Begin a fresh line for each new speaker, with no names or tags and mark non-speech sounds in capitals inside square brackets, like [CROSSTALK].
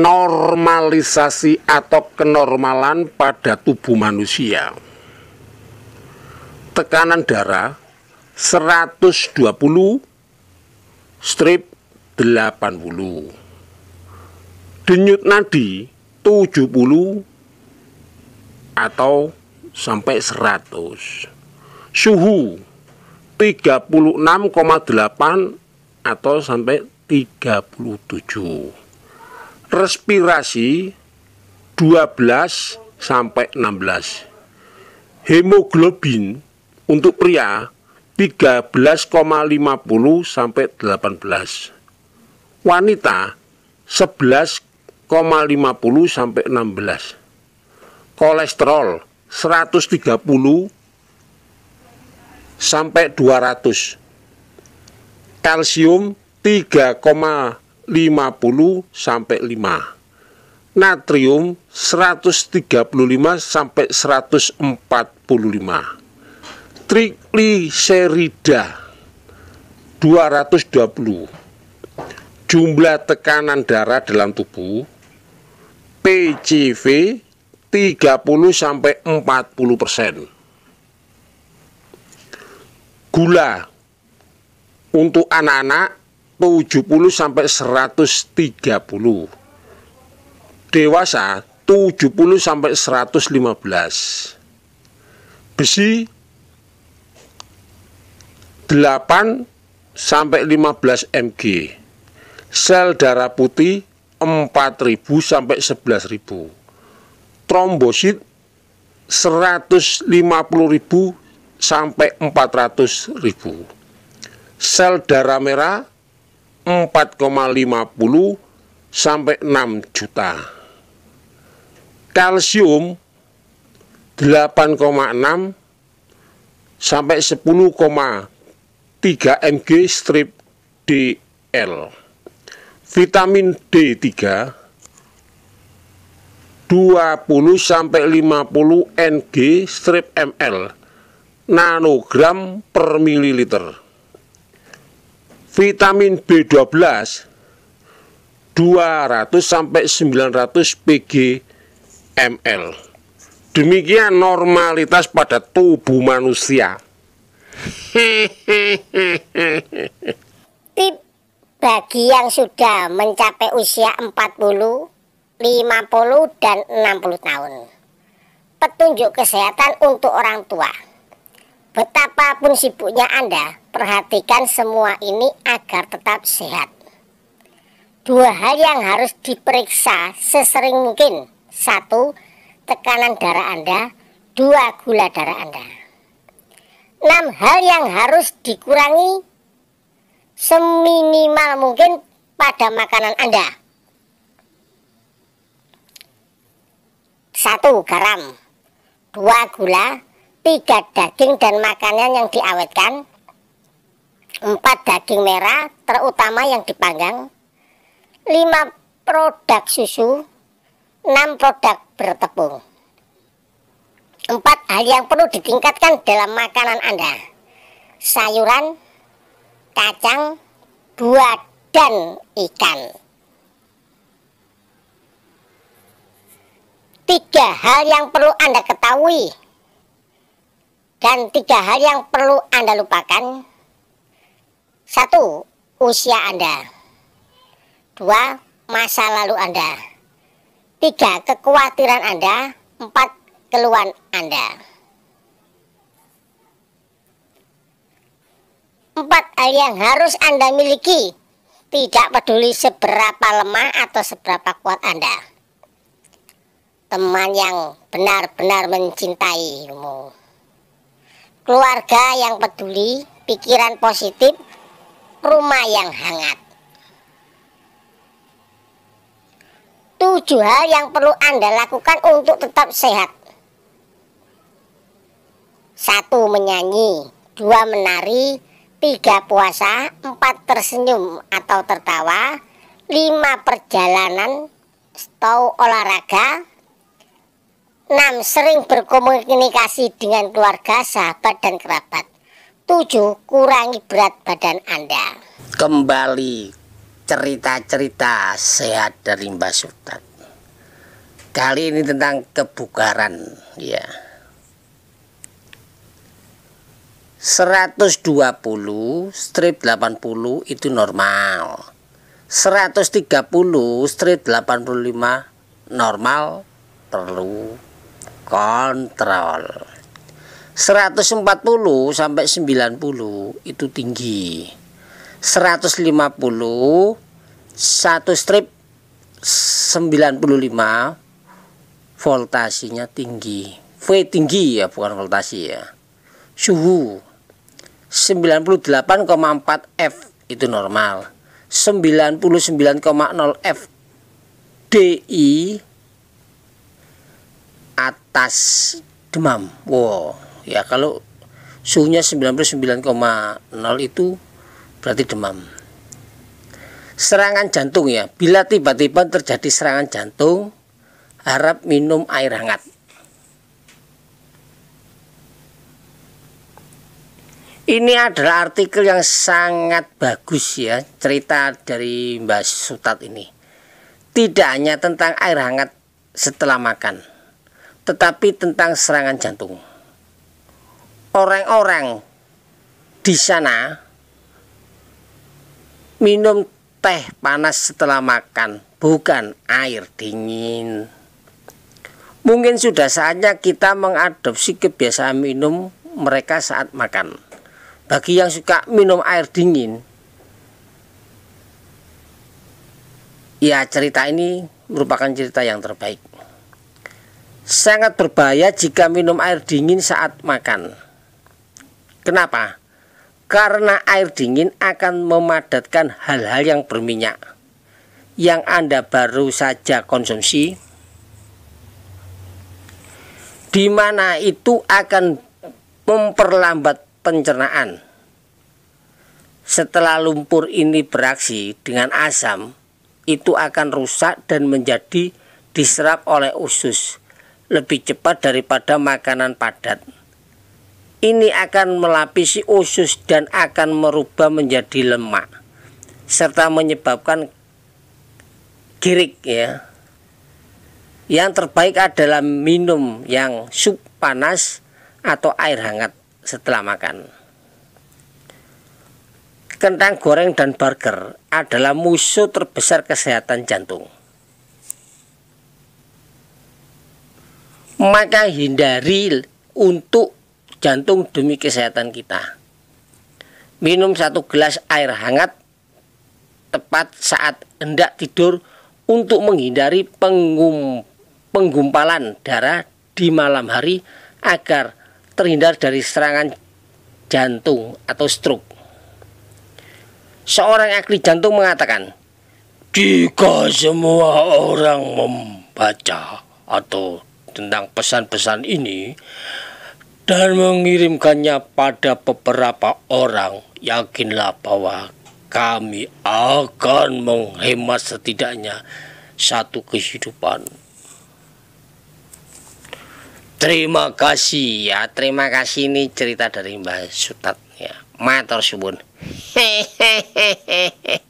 normalisasi atau kenormalan pada tubuh manusia. Tekanan darah 120 strip 80. Denyut nadi 70 atau sampai 100. Suhu 36,8 atau sampai 37 respirasi 12 sampai 16. Hemoglobin untuk pria 13,50 sampai 18. Wanita 11,50 sampai 16. Kolesterol 130 sampai 200. Kalsium 50 sampai 5. Natrium 135 sampai 145. Trigliserida 220. Jumlah tekanan darah dalam tubuh PCV 30 sampai 40 persen. Gula untuk anak-anak 70 sampai 130. Dewasa 70 sampai 115. Besi 8 sampai 15 mg. Sel darah putih 4000 sampai 11000. Trombosit 150.000 sampai 400.000. Sel darah merah 4,50 sampai 6 juta. Kalsium 8,6 sampai 10,3 mg strip DL. Vitamin D3 20 sampai 50 ng strip ml nanogram per mililiter vitamin B12 200 sampai 900 pg ml. Demikian normalitas pada tubuh manusia. [LAUGHS]
Tip bagi yang sudah mencapai usia 40, 50 dan 60 tahun. Petunjuk kesehatan untuk orang tua. Betapapun sibuknya Anda, perhatikan semua ini agar tetap sehat. Dua hal yang harus diperiksa sesering mungkin. Satu, tekanan darah Anda. Dua, gula darah Anda. Enam hal yang harus dikurangi seminimal mungkin pada makanan Anda. Satu, garam. Dua, gula tiga daging dan makanan yang diawetkan, empat daging merah terutama yang dipanggang, lima produk susu, enam produk bertepung. Empat hal yang perlu ditingkatkan dalam makanan Anda. Sayuran, kacang, buah, dan ikan. Tiga hal yang perlu Anda ketahui dan tiga hal yang perlu Anda lupakan. Satu, usia Anda. Dua, masa lalu Anda. Tiga, kekhawatiran Anda. Empat, keluhan Anda. Empat hal yang harus Anda miliki. Tidak peduli seberapa lemah atau seberapa kuat Anda. Teman yang benar-benar mencintaimu keluarga yang peduli, pikiran positif, rumah yang hangat. Tujuh hal yang perlu Anda lakukan untuk tetap sehat. Satu menyanyi, dua menari, tiga puasa, empat tersenyum atau tertawa, lima perjalanan, atau olahraga, 6. Sering berkomunikasi dengan keluarga, sahabat, dan kerabat 7. Kurangi berat badan Anda
Kembali cerita-cerita sehat dari mbah Sultan Kali ini tentang kebugaran ya 120 strip 80 itu normal 130 strip 85 normal perlu kontrol 140 sampai 90 itu tinggi 150 satu strip 95 voltasinya tinggi V tinggi ya bukan voltasi ya suhu 98,4 F itu normal 99,0 F DI atas demam. Wow, ya kalau suhunya 99,0 itu berarti demam. Serangan jantung ya. Bila tiba-tiba terjadi serangan jantung, harap minum air hangat. Ini adalah artikel yang sangat bagus ya, cerita dari Mbak Sutat ini. Tidak hanya tentang air hangat setelah makan, tetapi tentang serangan jantung. Orang-orang di sana minum teh panas setelah makan, bukan air dingin. Mungkin sudah saatnya kita mengadopsi kebiasaan minum mereka saat makan. Bagi yang suka minum air dingin, ya cerita ini merupakan cerita yang terbaik sangat berbahaya jika minum air dingin saat makan. Kenapa? Karena air dingin akan memadatkan hal-hal yang berminyak yang Anda baru saja konsumsi di mana itu akan memperlambat pencernaan. Setelah lumpur ini beraksi dengan asam, itu akan rusak dan menjadi diserap oleh usus lebih cepat daripada makanan padat. Ini akan melapisi usus dan akan merubah menjadi lemak serta menyebabkan girik ya. Yang terbaik adalah minum yang sup panas atau air hangat setelah makan. Kentang goreng dan burger adalah musuh terbesar kesehatan jantung. maka hindari untuk jantung demi kesehatan kita. Minum satu gelas air hangat tepat saat hendak tidur untuk menghindari pengum, penggumpalan darah di malam hari agar terhindar dari serangan jantung atau stroke. Seorang ahli jantung mengatakan, jika semua orang membaca atau tentang pesan-pesan ini dan mengirimkannya pada beberapa orang, yakinlah bahwa kami akan menghemat setidaknya satu kehidupan. Terima kasih ya, terima kasih ini cerita dari Mbak Sutat ya. Matur subun. Hehehehe. [LAUGHS]